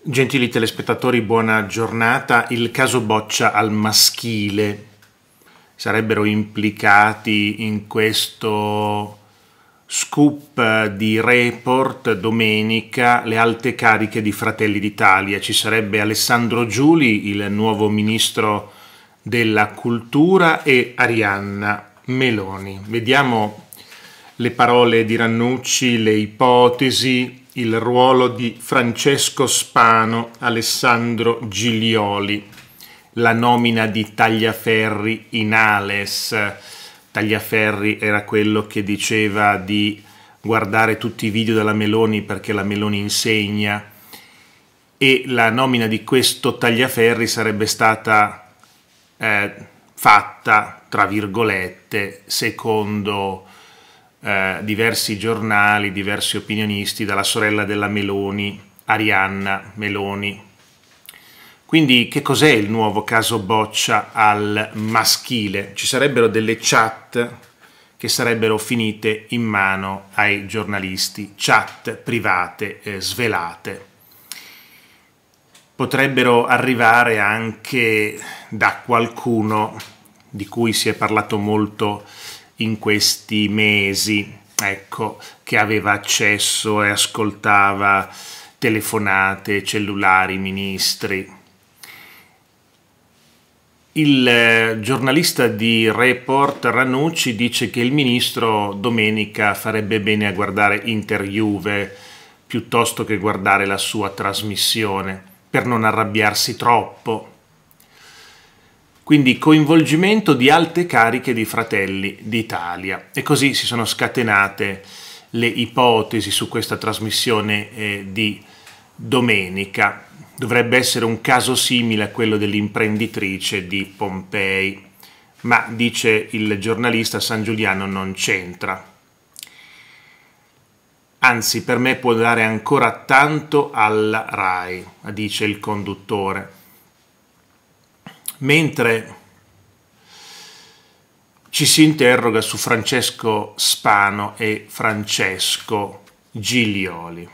Gentili telespettatori, buona giornata. Il caso boccia al maschile. Sarebbero implicati in questo scoop di report domenica le alte cariche di Fratelli d'Italia. Ci sarebbe Alessandro Giuli, il nuovo ministro della cultura, e Arianna Meloni. Vediamo le parole di Rannucci, le ipotesi, il ruolo di Francesco Spano, Alessandro Giglioli, la nomina di Tagliaferri in Ales. Tagliaferri era quello che diceva di guardare tutti i video della Meloni perché la Meloni insegna e la nomina di questo Tagliaferri sarebbe stata eh, fatta, tra virgolette, secondo eh, diversi giornali, diversi opinionisti, dalla sorella della Meloni, Arianna Meloni. Quindi che cos'è il nuovo caso Boccia al maschile? Ci sarebbero delle chat che sarebbero finite in mano ai giornalisti, chat private eh, svelate. Potrebbero arrivare anche da qualcuno di cui si è parlato molto in questi mesi, ecco, che aveva accesso e ascoltava telefonate, cellulari, ministri. Il eh, giornalista di Report Ranucci dice che il ministro domenica farebbe bene a guardare interviewe piuttosto che guardare la sua trasmissione per non arrabbiarsi troppo quindi coinvolgimento di alte cariche di Fratelli d'Italia. E così si sono scatenate le ipotesi su questa trasmissione eh, di domenica. Dovrebbe essere un caso simile a quello dell'imprenditrice di Pompei, ma dice il giornalista San Giuliano non c'entra. Anzi, per me può dare ancora tanto alla RAI, dice il conduttore mentre ci si interroga su Francesco Spano e Francesco Giglioli.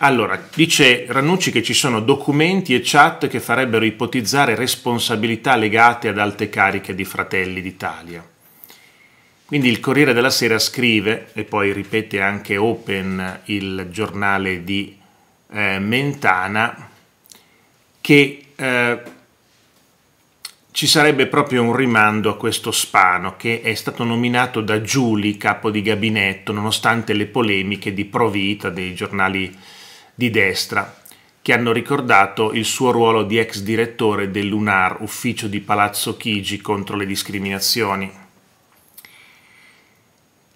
Allora, dice Rannucci che ci sono documenti e chat che farebbero ipotizzare responsabilità legate ad alte cariche di Fratelli d'Italia. Quindi il Corriere della Sera scrive, e poi ripete anche Open, il giornale di eh, Mentana, che eh, ci sarebbe proprio un rimando a questo Spano che è stato nominato da Giuli capo di gabinetto nonostante le polemiche di Provita dei giornali di destra che hanno ricordato il suo ruolo di ex direttore dell'UNAR, ufficio di Palazzo Chigi contro le discriminazioni.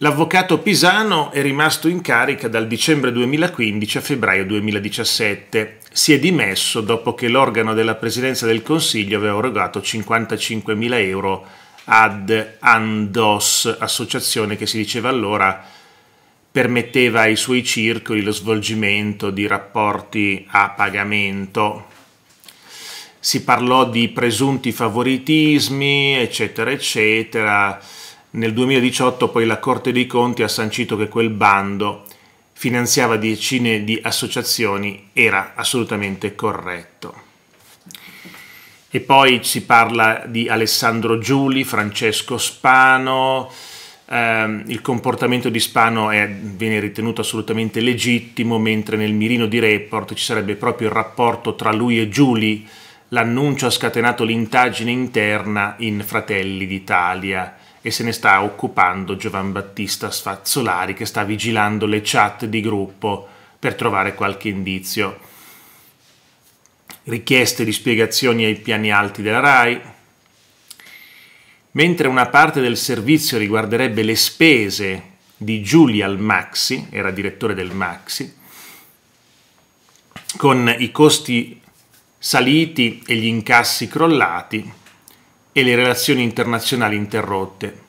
L'avvocato Pisano è rimasto in carica dal dicembre 2015 a febbraio 2017. Si è dimesso dopo che l'organo della Presidenza del Consiglio aveva erogato 55.000 euro ad Andos, associazione che si diceva allora permetteva ai suoi circoli lo svolgimento di rapporti a pagamento. Si parlò di presunti favoritismi, eccetera, eccetera nel 2018 poi la Corte dei Conti ha sancito che quel bando finanziava decine di associazioni era assolutamente corretto. E poi si parla di Alessandro Giuli, Francesco Spano, eh, il comportamento di Spano è, viene ritenuto assolutamente legittimo, mentre nel mirino di report ci sarebbe proprio il rapporto tra lui e Giuli, l'annuncio ha scatenato l'indagine interna in Fratelli d'Italia e se ne sta occupando Giovan Battista Sfazzolari che sta vigilando le chat di gruppo per trovare qualche indizio. Richieste di spiegazioni ai piani alti della RAI. Mentre una parte del servizio riguarderebbe le spese di Giulia al Maxi, era direttore del Maxi, con i costi saliti e gli incassi crollati, e le relazioni internazionali interrotte.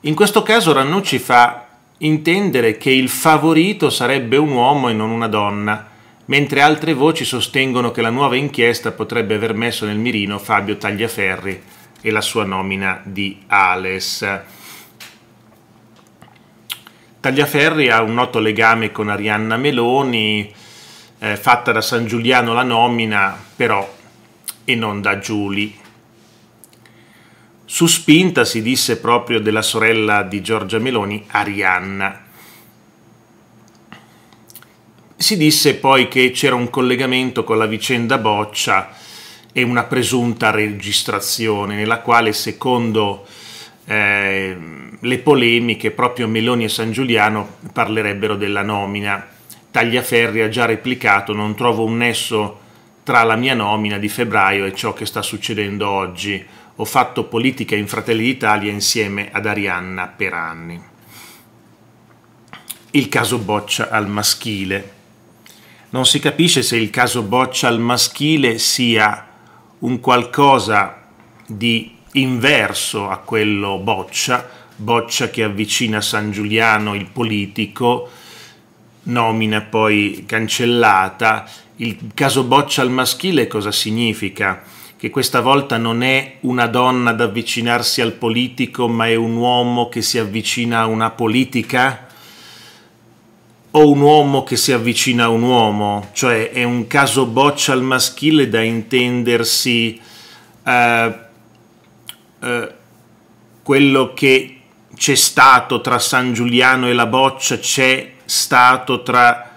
In questo caso Rannucci fa intendere che il favorito sarebbe un uomo e non una donna, mentre altre voci sostengono che la nuova inchiesta potrebbe aver messo nel mirino Fabio Tagliaferri e la sua nomina di Ales. Tagliaferri ha un noto legame con Arianna Meloni, eh, fatta da San Giuliano la nomina, però, e non da Giuli su spinta si disse proprio della sorella di Giorgia Meloni, Arianna. Si disse poi che c'era un collegamento con la vicenda Boccia e una presunta registrazione nella quale, secondo eh, le polemiche, proprio Meloni e San Giuliano parlerebbero della nomina. Tagliaferri ha già replicato non trovo un nesso tra la mia nomina di febbraio e ciò che sta succedendo oggi ho fatto politica in Fratelli d'Italia insieme ad Arianna per anni. Il caso Boccia al maschile. Non si capisce se il caso Boccia al maschile sia un qualcosa di inverso a quello Boccia, Boccia che avvicina San Giuliano il politico, nomina poi cancellata. Il caso Boccia al maschile cosa significa? che questa volta non è una donna ad avvicinarsi al politico, ma è un uomo che si avvicina a una politica? O un uomo che si avvicina a un uomo? Cioè è un caso boccia al maschile da intendersi eh, eh, quello che c'è stato tra San Giuliano e la boccia, c'è stato tra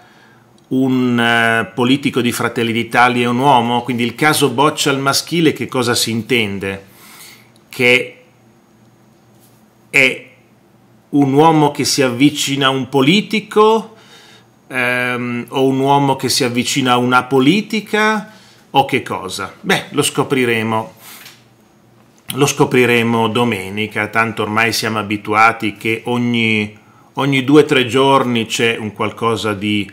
un eh, politico di Fratelli d'Italia è un uomo? Quindi il caso Boccia al maschile che cosa si intende? Che è un uomo che si avvicina a un politico ehm, o un uomo che si avvicina a una politica o che cosa? Beh, lo scopriremo. Lo scopriremo domenica, tanto ormai siamo abituati che ogni, ogni due o tre giorni c'è un qualcosa di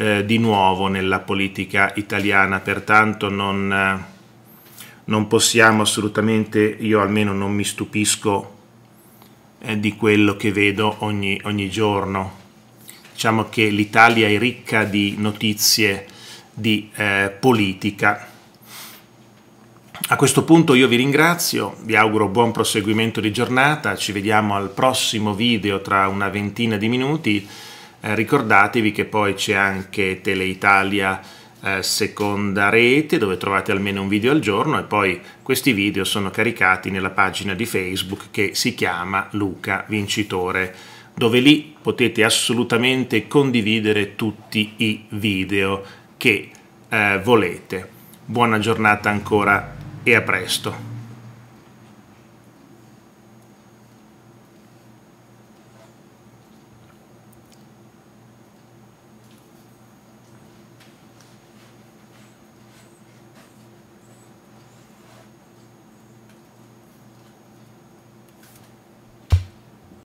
eh, di nuovo nella politica italiana, pertanto non, eh, non possiamo assolutamente, io almeno non mi stupisco eh, di quello che vedo ogni, ogni giorno. Diciamo che l'Italia è ricca di notizie di eh, politica. A questo punto io vi ringrazio, vi auguro buon proseguimento di giornata, ci vediamo al prossimo video tra una ventina di minuti. Eh, ricordatevi che poi c'è anche Teleitalia eh, seconda rete dove trovate almeno un video al giorno e poi questi video sono caricati nella pagina di Facebook che si chiama Luca Vincitore dove lì potete assolutamente condividere tutti i video che eh, volete. Buona giornata ancora e a presto!